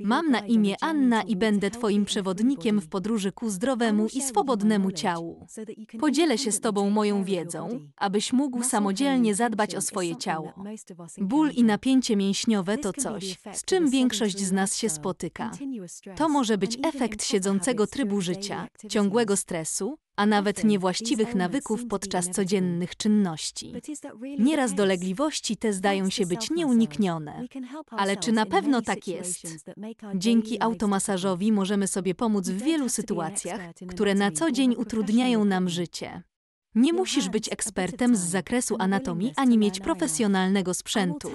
Mam na imię Anna i będę Twoim przewodnikiem w podróży ku zdrowemu i swobodnemu ciału. Podzielę się z Tobą moją wiedzą, abyś mógł samodzielnie zadbać o swoje ciało. Ból i napięcie mięśniowe to coś, z czym większość z nas się spotyka. To może być efekt siedzącego trybu życia, ciągłego stresu, a nawet niewłaściwych nawyków podczas codziennych czynności. Nieraz dolegliwości te zdają się być nieuniknione, ale czy na pewno tak jest? Dzięki automasażowi możemy sobie pomóc w wielu sytuacjach, które na co dzień utrudniają nam życie. Nie musisz być ekspertem z zakresu anatomii ani mieć profesjonalnego sprzętu.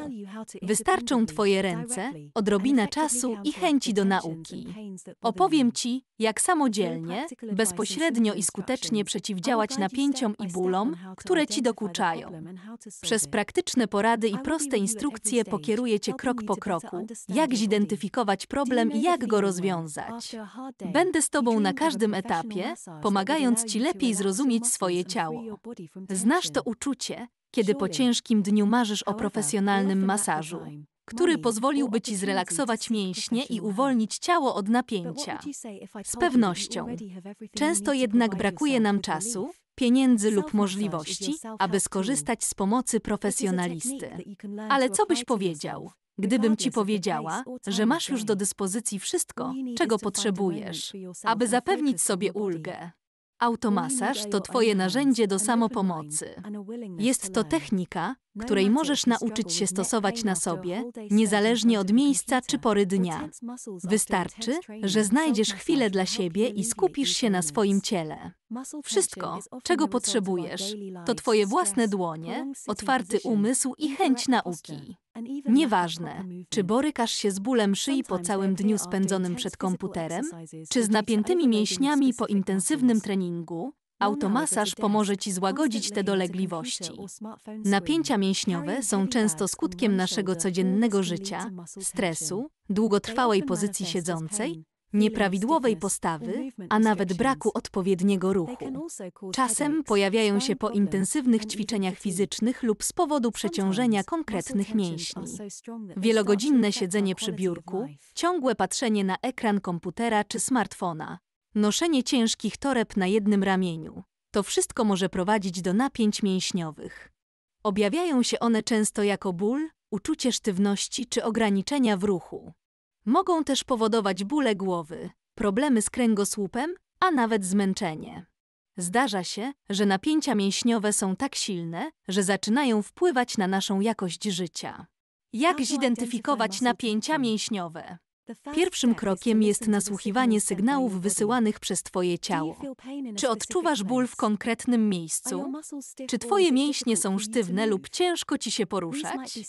Wystarczą Twoje ręce, odrobina czasu i chęci do nauki. Opowiem Ci, jak samodzielnie, bezpośrednio i skutecznie przeciwdziałać napięciom i bólom, które Ci dokuczają. Przez praktyczne porady i proste instrukcje pokieruję Cię krok po kroku, jak zidentyfikować problem i jak go rozwiązać. Będę z Tobą na każdym etapie, pomagając Ci lepiej zrozumieć swoje ciało Znasz to uczucie, kiedy po ciężkim dniu marzysz o profesjonalnym masażu, który pozwoliłby ci zrelaksować mięśnie i uwolnić ciało od napięcia. Z pewnością. Często jednak brakuje nam czasu, pieniędzy lub możliwości, aby skorzystać z pomocy profesjonalisty. Ale co byś powiedział? Gdybym ci powiedziała, że masz już do dyspozycji wszystko, czego potrzebujesz, aby zapewnić sobie ulgę, Automasaż to Twoje narzędzie do samopomocy. Jest to technika, której możesz nauczyć się stosować na sobie, niezależnie od miejsca czy pory dnia. Wystarczy, że znajdziesz chwilę dla siebie i skupisz się na swoim ciele. Wszystko, czego potrzebujesz, to Twoje własne dłonie, otwarty umysł i chęć nauki. Nieważne, czy borykasz się z bólem szyi po całym dniu spędzonym przed komputerem, czy z napiętymi mięśniami po intensywnym treningu, Automasaż pomoże Ci złagodzić te dolegliwości. Napięcia mięśniowe są często skutkiem naszego codziennego życia, stresu, długotrwałej pozycji siedzącej, nieprawidłowej postawy, a nawet braku odpowiedniego ruchu. Czasem pojawiają się po intensywnych ćwiczeniach fizycznych lub z powodu przeciążenia konkretnych mięśni. Wielogodzinne siedzenie przy biurku, ciągłe patrzenie na ekran komputera czy smartfona, Noszenie ciężkich toreb na jednym ramieniu. To wszystko może prowadzić do napięć mięśniowych. Objawiają się one często jako ból, uczucie sztywności czy ograniczenia w ruchu. Mogą też powodować bóle głowy, problemy z kręgosłupem, a nawet zmęczenie. Zdarza się, że napięcia mięśniowe są tak silne, że zaczynają wpływać na naszą jakość życia. Jak zidentyfikować napięcia mięśniowe? Pierwszym krokiem jest nasłuchiwanie sygnałów wysyłanych przez Twoje ciało. Czy odczuwasz ból w konkretnym miejscu? Czy Twoje mięśnie są sztywne lub ciężko Ci się poruszać?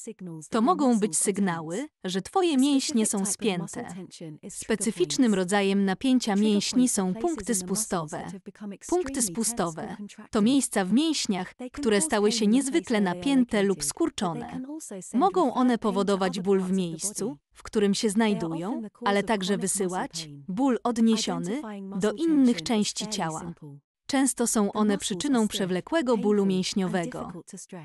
To mogą być sygnały, że Twoje mięśnie są spięte. Specyficznym rodzajem napięcia mięśni są punkty spustowe. Punkty spustowe to miejsca w mięśniach, które stały się niezwykle napięte lub skurczone. Mogą one powodować ból w miejscu, w którym się znajdują, ale także wysyłać ból odniesiony do innych części ciała. Często są one przyczyną przewlekłego bólu mięśniowego.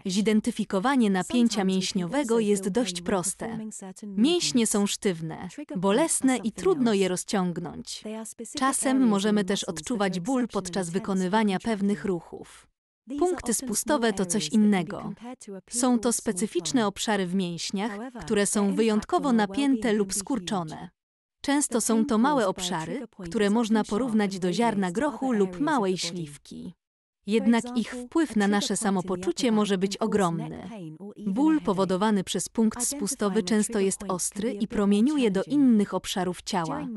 Zidentyfikowanie napięcia mięśniowego jest dość proste. Mięśnie są sztywne, bolesne i trudno je rozciągnąć. Czasem możemy też odczuwać ból podczas wykonywania pewnych ruchów. Punkty spustowe to coś innego. Są to specyficzne obszary w mięśniach, które są wyjątkowo napięte lub skurczone. Często są to małe obszary, które można porównać do ziarna grochu lub małej śliwki. Jednak ich wpływ na nasze samopoczucie może być ogromny. Ból powodowany przez punkt spustowy często jest ostry i promieniuje do innych obszarów ciała.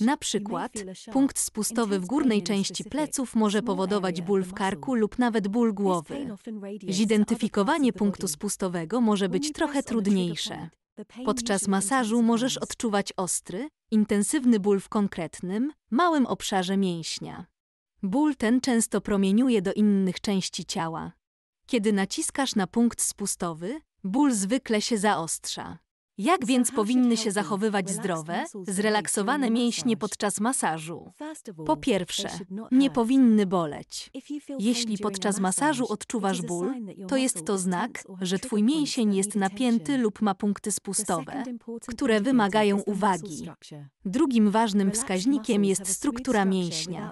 Na przykład, punkt spustowy w górnej części pleców może powodować ból w karku lub nawet ból głowy. Zidentyfikowanie punktu spustowego może być trochę trudniejsze. Podczas masażu możesz odczuwać ostry, intensywny ból w konkretnym, małym obszarze mięśnia. Ból ten często promieniuje do innych części ciała. Kiedy naciskasz na punkt spustowy, ból zwykle się zaostrza. Jak więc powinny się zachowywać zdrowe, zrelaksowane mięśnie podczas masażu? Po pierwsze, nie powinny boleć. Jeśli podczas masażu odczuwasz ból, to jest to znak, że twój mięsień jest napięty lub ma punkty spustowe, które wymagają uwagi. Drugim ważnym wskaźnikiem jest struktura mięśnia.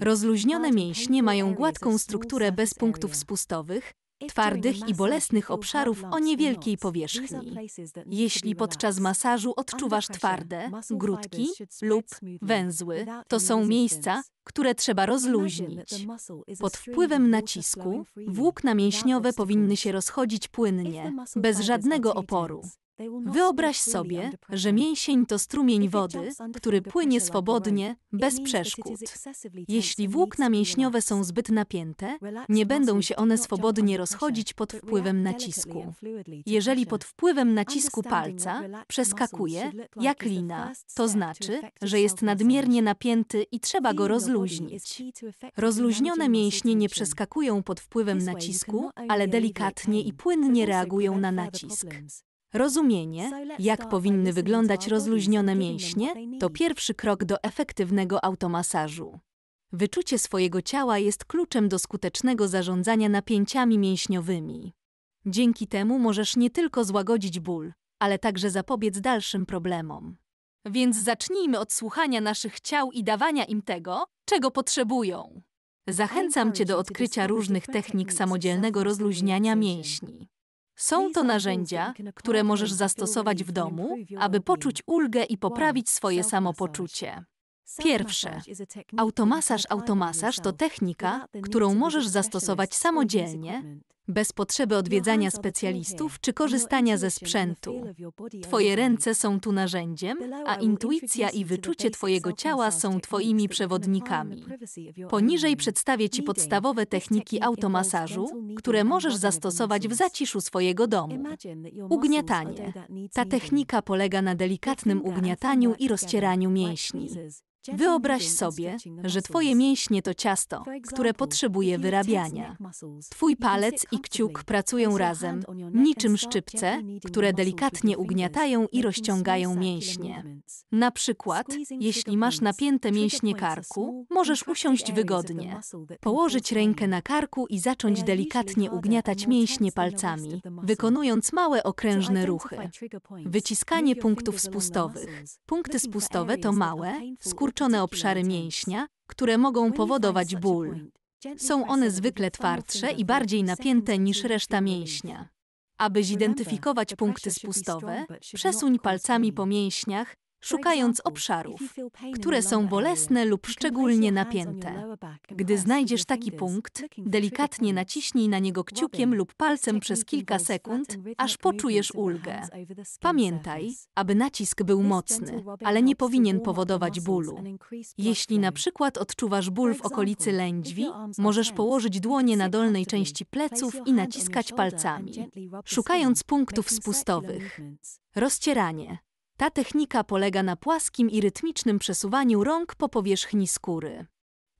Rozluźnione mięśnie mają gładką strukturę bez punktów spustowych, twardych i bolesnych obszarów o niewielkiej powierzchni. Jeśli podczas masażu odczuwasz twarde, grudki lub węzły, to są miejsca, które trzeba rozluźnić. Pod wpływem nacisku włókna mięśniowe powinny się rozchodzić płynnie, bez żadnego oporu. Wyobraź sobie, że mięsień to strumień wody, który płynie swobodnie, bez przeszkód. Jeśli włókna mięśniowe są zbyt napięte, nie będą się one swobodnie rozchodzić pod wpływem nacisku. Jeżeli pod wpływem nacisku palca przeskakuje, jak lina, to znaczy, że jest nadmiernie napięty i trzeba go rozluźnić. Rozluźnione mięśnie nie przeskakują pod wpływem nacisku, ale delikatnie i płynnie reagują na nacisk. Rozumienie, jak powinny wyglądać rozluźnione mięśnie, to pierwszy krok do efektywnego automasażu. Wyczucie swojego ciała jest kluczem do skutecznego zarządzania napięciami mięśniowymi. Dzięki temu możesz nie tylko złagodzić ból, ale także zapobiec dalszym problemom. Więc zacznijmy od słuchania naszych ciał i dawania im tego, czego potrzebują. Zachęcam Cię do odkrycia różnych technik samodzielnego rozluźniania mięśni. Są to narzędzia, które możesz zastosować w domu, aby poczuć ulgę i poprawić swoje samopoczucie. Pierwsze. Automasaż automasaż to technika, którą możesz zastosować samodzielnie, bez potrzeby odwiedzania specjalistów czy korzystania ze sprzętu. Twoje ręce są tu narzędziem, a intuicja i wyczucie Twojego ciała są Twoimi przewodnikami. Poniżej przedstawię Ci podstawowe techniki automasażu, które możesz zastosować w zaciszu swojego domu. Ugniatanie. Ta technika polega na delikatnym ugniataniu i rozcieraniu mięśni. Wyobraź sobie, że Twoje mięśnie to ciasto, które potrzebuje wyrabiania. Twój palec i kciuk pracują razem, niczym szczypce, które delikatnie ugniatają i rozciągają mięśnie. Na przykład, jeśli masz napięte mięśnie karku, możesz usiąść wygodnie, położyć rękę na karku i zacząć delikatnie ugniatać mięśnie palcami, wykonując małe okrężne ruchy. Wyciskanie punktów spustowych. Punkty spustowe to małe, skurczone obszary mięśnia, które mogą powodować ból. Są one zwykle twardsze i bardziej napięte niż reszta mięśnia. Aby zidentyfikować punkty spustowe, przesuń palcami po mięśniach szukając obszarów, które są bolesne lub szczególnie napięte. Gdy znajdziesz taki punkt, delikatnie naciśnij na niego kciukiem lub palcem przez kilka sekund, aż poczujesz ulgę. Pamiętaj, aby nacisk był mocny, ale nie powinien powodować bólu. Jeśli na przykład odczuwasz ból w okolicy lędźwi, możesz położyć dłonie na dolnej części pleców i naciskać palcami, szukając punktów spustowych. Rozcieranie. Ta technika polega na płaskim i rytmicznym przesuwaniu rąk po powierzchni skóry.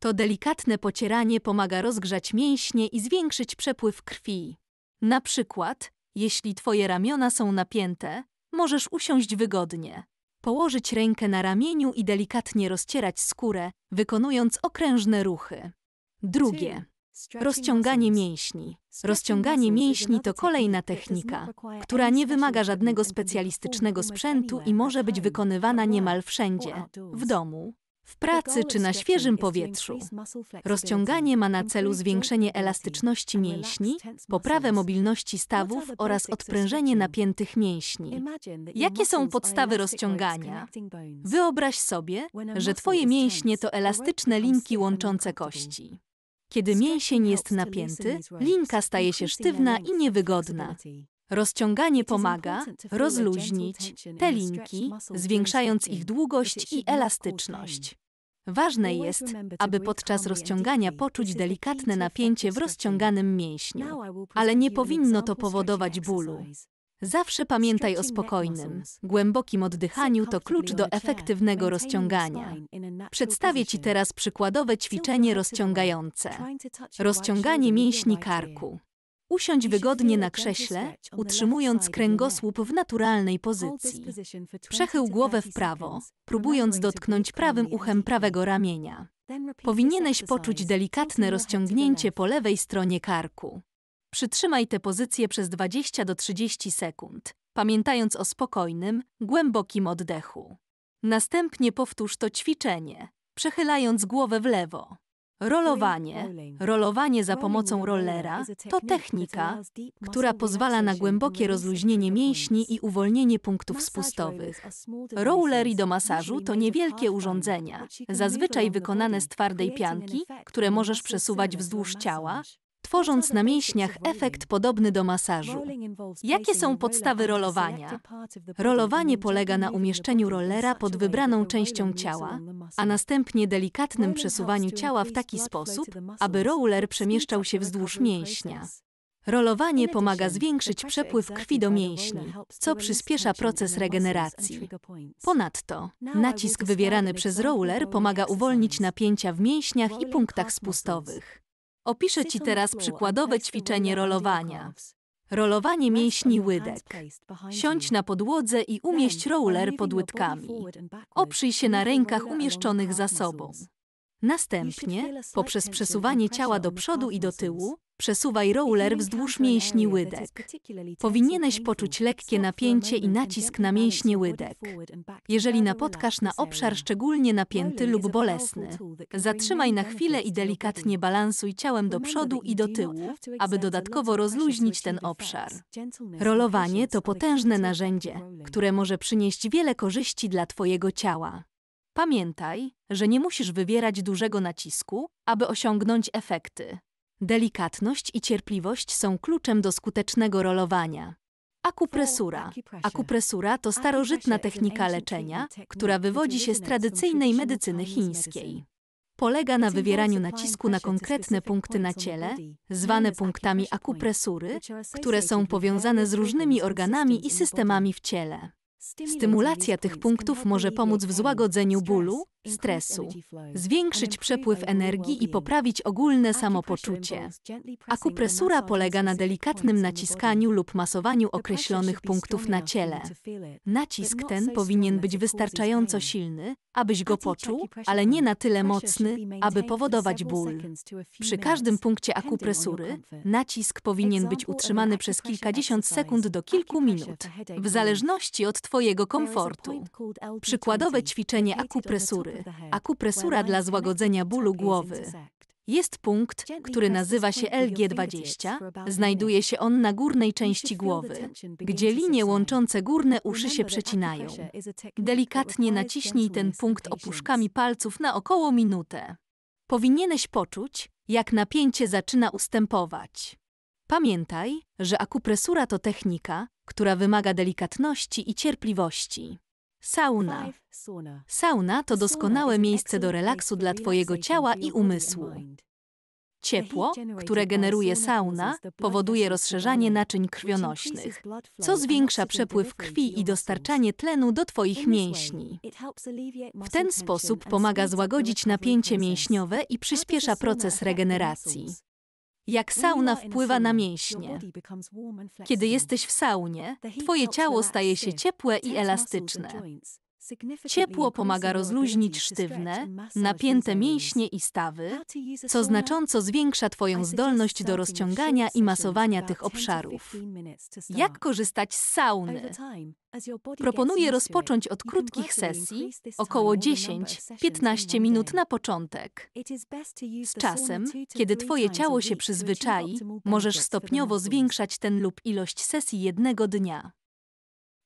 To delikatne pocieranie pomaga rozgrzać mięśnie i zwiększyć przepływ krwi. Na przykład, jeśli twoje ramiona są napięte, możesz usiąść wygodnie. Położyć rękę na ramieniu i delikatnie rozcierać skórę, wykonując okrężne ruchy. Drugie. Rozciąganie mięśni. Rozciąganie mięśni to kolejna technika, która nie wymaga żadnego specjalistycznego sprzętu i może być wykonywana niemal wszędzie w domu, w pracy czy na świeżym powietrzu. Rozciąganie ma na celu zwiększenie elastyczności mięśni, poprawę mobilności stawów oraz odprężenie napiętych mięśni. Jakie są podstawy rozciągania? Wyobraź sobie, że Twoje mięśnie to elastyczne linki łączące kości. Kiedy mięsień jest napięty, linka staje się sztywna i niewygodna. Rozciąganie pomaga rozluźnić te linki, zwiększając ich długość i elastyczność. Ważne jest, aby podczas rozciągania poczuć delikatne napięcie w rozciąganym mięśniu, ale nie powinno to powodować bólu. Zawsze pamiętaj o spokojnym, głębokim oddychaniu to klucz do efektywnego rozciągania. Przedstawię Ci teraz przykładowe ćwiczenie rozciągające. Rozciąganie mięśni karku. Usiądź wygodnie na krześle, utrzymując kręgosłup w naturalnej pozycji. Przechył głowę w prawo, próbując dotknąć prawym uchem prawego ramienia. Powinieneś poczuć delikatne rozciągnięcie po lewej stronie karku. Przytrzymaj tę pozycję przez 20 do 30 sekund, pamiętając o spokojnym, głębokim oddechu. Następnie powtórz to ćwiczenie, przechylając głowę w lewo. Rolowanie, rolowanie za pomocą rollera to technika, która pozwala na głębokie rozluźnienie mięśni i uwolnienie punktów spustowych. Rollery do masażu to niewielkie urządzenia, zazwyczaj wykonane z twardej pianki, które możesz przesuwać wzdłuż ciała, tworząc na mięśniach efekt podobny do masażu. Jakie są podstawy rolowania? Rolowanie polega na umieszczeniu rollera pod wybraną częścią ciała, a następnie delikatnym przesuwaniu ciała w taki sposób, aby roller przemieszczał się wzdłuż mięśnia. Rolowanie pomaga zwiększyć przepływ krwi do mięśni, co przyspiesza proces regeneracji. Ponadto, nacisk wywierany przez roller pomaga uwolnić napięcia w mięśniach i punktach spustowych. Opiszę Ci teraz przykładowe ćwiczenie rolowania. Rolowanie mięśni łydek. Siądź na podłodze i umieść roller pod łydkami. Oprzyj się na rękach umieszczonych za sobą. Następnie, poprzez przesuwanie ciała do przodu i do tyłu, przesuwaj roller wzdłuż mięśni łydek. Powinieneś poczuć lekkie napięcie i nacisk na mięśnie łydek. Jeżeli napotkasz na obszar szczególnie napięty lub bolesny, zatrzymaj na chwilę i delikatnie balansuj ciałem do przodu i do tyłu, aby dodatkowo rozluźnić ten obszar. Rolowanie to potężne narzędzie, które może przynieść wiele korzyści dla Twojego ciała. Pamiętaj, że nie musisz wywierać dużego nacisku, aby osiągnąć efekty. Delikatność i cierpliwość są kluczem do skutecznego rolowania. Akupresura. Akupresura to starożytna technika leczenia, która wywodzi się z tradycyjnej medycyny chińskiej. Polega na wywieraniu nacisku na konkretne punkty na ciele, zwane punktami akupresury, które są powiązane z różnymi organami i systemami w ciele. Stymulacja tych punktów może pomóc w złagodzeniu bólu, stresu, zwiększyć przepływ energii i poprawić ogólne samopoczucie. Akupresura polega na delikatnym naciskaniu lub masowaniu określonych punktów na ciele. Nacisk ten powinien być wystarczająco silny, abyś go poczuł, ale nie na tyle mocny, aby powodować ból. Przy każdym punkcie akupresury nacisk powinien być utrzymany przez kilkadziesiąt sekund do kilku minut, w zależności od Twojego swojego komfortu. Przykładowe ćwiczenie akupresury. Akupresura dla złagodzenia bólu głowy. Jest punkt, który nazywa się LG20. Znajduje się on na górnej części głowy, gdzie linie łączące górne uszy się przecinają. Delikatnie naciśnij ten punkt opuszkami palców na około minutę. Powinieneś poczuć, jak napięcie zaczyna ustępować. Pamiętaj, że akupresura to technika, która wymaga delikatności i cierpliwości. Sauna. Sauna to doskonałe miejsce do relaksu dla Twojego ciała i umysłu. Ciepło, które generuje sauna, powoduje rozszerzanie naczyń krwionośnych, co zwiększa przepływ krwi i dostarczanie tlenu do Twoich mięśni. W ten sposób pomaga złagodzić napięcie mięśniowe i przyspiesza proces regeneracji jak sauna wpływa na mięśnie. Kiedy jesteś w saunie, twoje ciało staje się ciepłe i elastyczne. Ciepło pomaga rozluźnić sztywne, napięte mięśnie i stawy, co znacząco zwiększa Twoją zdolność do rozciągania i masowania tych obszarów. Jak korzystać z sauny? Proponuję rozpocząć od krótkich sesji, około 10-15 minut na początek. Z czasem, kiedy Twoje ciało się przyzwyczai, możesz stopniowo zwiększać ten lub ilość sesji jednego dnia.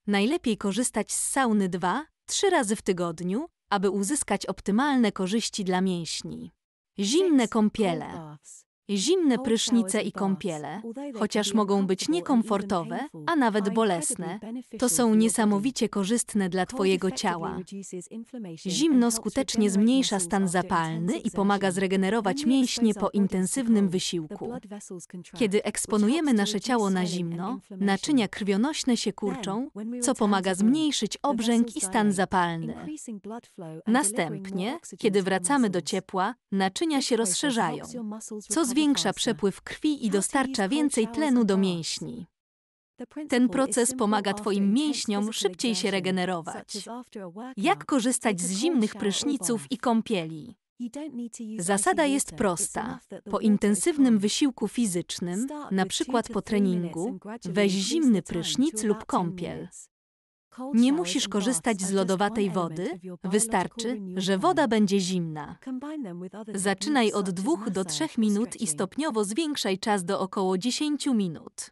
Najlepiej korzystać z sauny 2 trzy razy w tygodniu, aby uzyskać optymalne korzyści dla mięśni. Zimne kąpiele. Zimne prysznice i kąpiele, chociaż mogą być niekomfortowe, a nawet bolesne, to są niesamowicie korzystne dla Twojego ciała. Zimno skutecznie zmniejsza stan zapalny i pomaga zregenerować mięśnie po intensywnym wysiłku. Kiedy eksponujemy nasze ciało na zimno, naczynia krwionośne się kurczą, co pomaga zmniejszyć obrzęk i stan zapalny. Następnie, kiedy wracamy do ciepła, naczynia się rozszerzają, co zwiększa zwiększa przepływ krwi i dostarcza więcej tlenu do mięśni. Ten proces pomaga Twoim mięśniom szybciej się regenerować. Jak korzystać z zimnych pryszniców i kąpieli? Zasada jest prosta. Po intensywnym wysiłku fizycznym, na przykład po treningu, weź zimny prysznic lub kąpiel. Nie musisz korzystać z lodowatej wody, wystarczy, że woda będzie zimna. Zaczynaj od 2 do 3 minut i stopniowo zwiększaj czas do około 10 minut.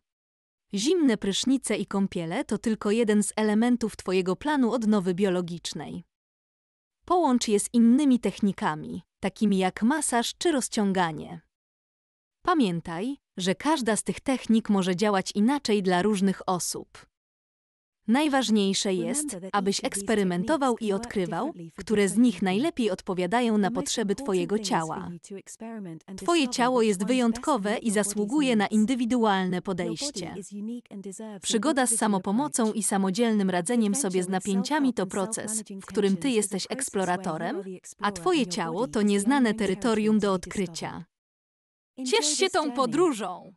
Zimne prysznice i kąpiele to tylko jeden z elementów Twojego planu odnowy biologicznej. Połącz je z innymi technikami, takimi jak masaż czy rozciąganie. Pamiętaj, że każda z tych technik może działać inaczej dla różnych osób. Najważniejsze jest, abyś eksperymentował i odkrywał, które z nich najlepiej odpowiadają na potrzeby Twojego ciała. Twoje ciało jest wyjątkowe i zasługuje na indywidualne podejście. Przygoda z samopomocą i samodzielnym radzeniem sobie z napięciami to proces, w którym Ty jesteś eksploratorem, a Twoje ciało to nieznane terytorium do odkrycia. Ciesz się tą podróżą!